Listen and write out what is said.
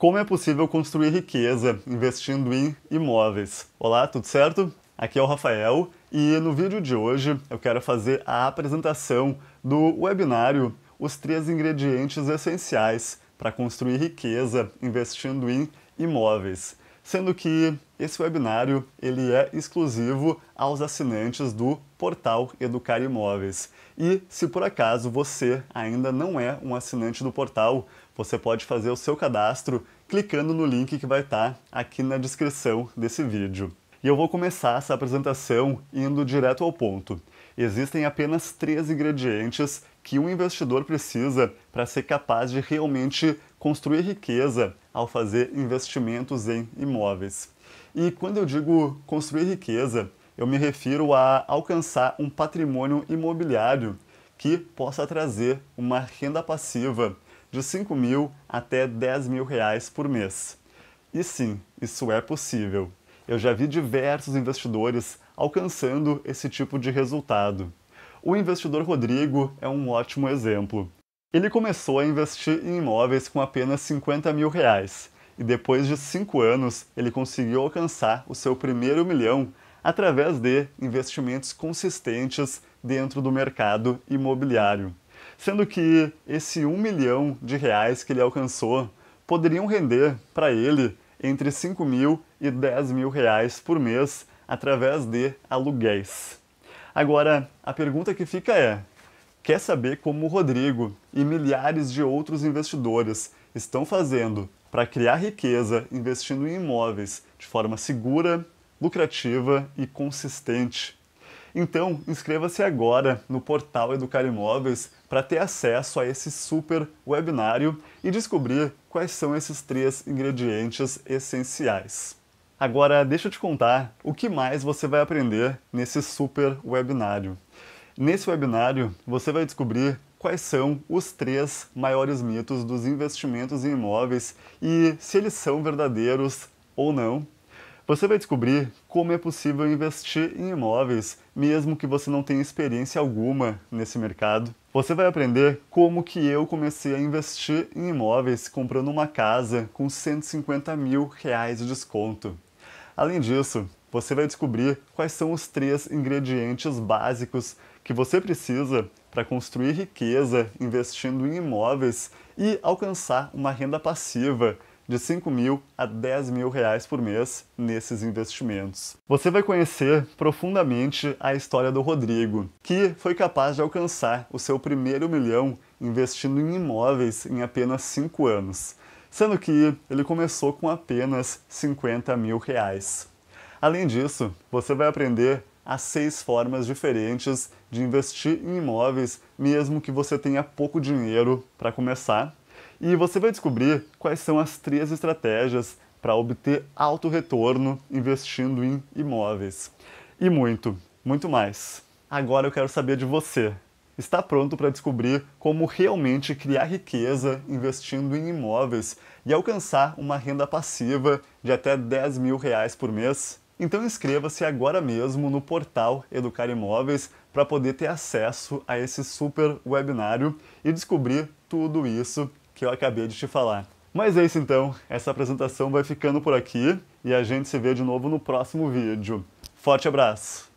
Como é possível construir riqueza investindo em imóveis? Olá, tudo certo? Aqui é o Rafael e no vídeo de hoje eu quero fazer a apresentação do webinário Os Três Ingredientes Essenciais para Construir Riqueza Investindo em Imóveis sendo que esse webinário ele é exclusivo aos assinantes do portal Educar Imóveis. E se por acaso você ainda não é um assinante do portal, você pode fazer o seu cadastro clicando no link que vai estar aqui na descrição desse vídeo. E eu vou começar essa apresentação indo direto ao ponto. Existem apenas três ingredientes que um investidor precisa para ser capaz de realmente construir riqueza ao fazer investimentos em imóveis. E quando eu digo construir riqueza, eu me refiro a alcançar um patrimônio imobiliário que possa trazer uma renda passiva de 5 mil até 10 mil reais por mês. E sim, isso é possível. Eu já vi diversos investidores alcançando esse tipo de resultado. O investidor Rodrigo é um ótimo exemplo. Ele começou a investir em imóveis com apenas 50 mil reais e depois de cinco anos ele conseguiu alcançar o seu primeiro milhão através de investimentos consistentes dentro do mercado imobiliário. Sendo que esse um milhão de reais que ele alcançou poderiam render para ele entre 5 mil e 10 mil reais por mês através de aluguéis. Agora, a pergunta que fica é: quer saber como o Rodrigo e milhares de outros investidores estão fazendo para criar riqueza investindo em imóveis de forma segura, lucrativa e consistente? Então, inscreva-se agora no portal Educar Imóveis para ter acesso a esse super webinário e descobrir quais são esses três ingredientes essenciais. Agora, deixa eu te contar o que mais você vai aprender nesse super webinário. Nesse webinário, você vai descobrir quais são os três maiores mitos dos investimentos em imóveis e se eles são verdadeiros ou não. Você vai descobrir como é possível investir em imóveis, mesmo que você não tenha experiência alguma nesse mercado. Você vai aprender como que eu comecei a investir em imóveis comprando uma casa com 150 mil reais de desconto. Além disso, você vai descobrir quais são os três ingredientes básicos que você precisa para construir riqueza investindo em imóveis e alcançar uma renda passiva de 5 mil a 10 mil reais por mês nesses investimentos. Você vai conhecer profundamente a história do Rodrigo, que foi capaz de alcançar o seu primeiro milhão investindo em imóveis em apenas 5 anos sendo que ele começou com apenas 50 mil reais. Além disso, você vai aprender as seis formas diferentes de investir em imóveis, mesmo que você tenha pouco dinheiro para começar. E você vai descobrir quais são as três estratégias para obter alto retorno investindo em imóveis. E muito, muito mais. Agora eu quero saber de você está pronto para descobrir como realmente criar riqueza investindo em imóveis e alcançar uma renda passiva de até 10 mil reais por mês? Então inscreva-se agora mesmo no portal Educar Imóveis para poder ter acesso a esse super webinário e descobrir tudo isso que eu acabei de te falar. Mas é isso então, essa apresentação vai ficando por aqui e a gente se vê de novo no próximo vídeo. Forte abraço!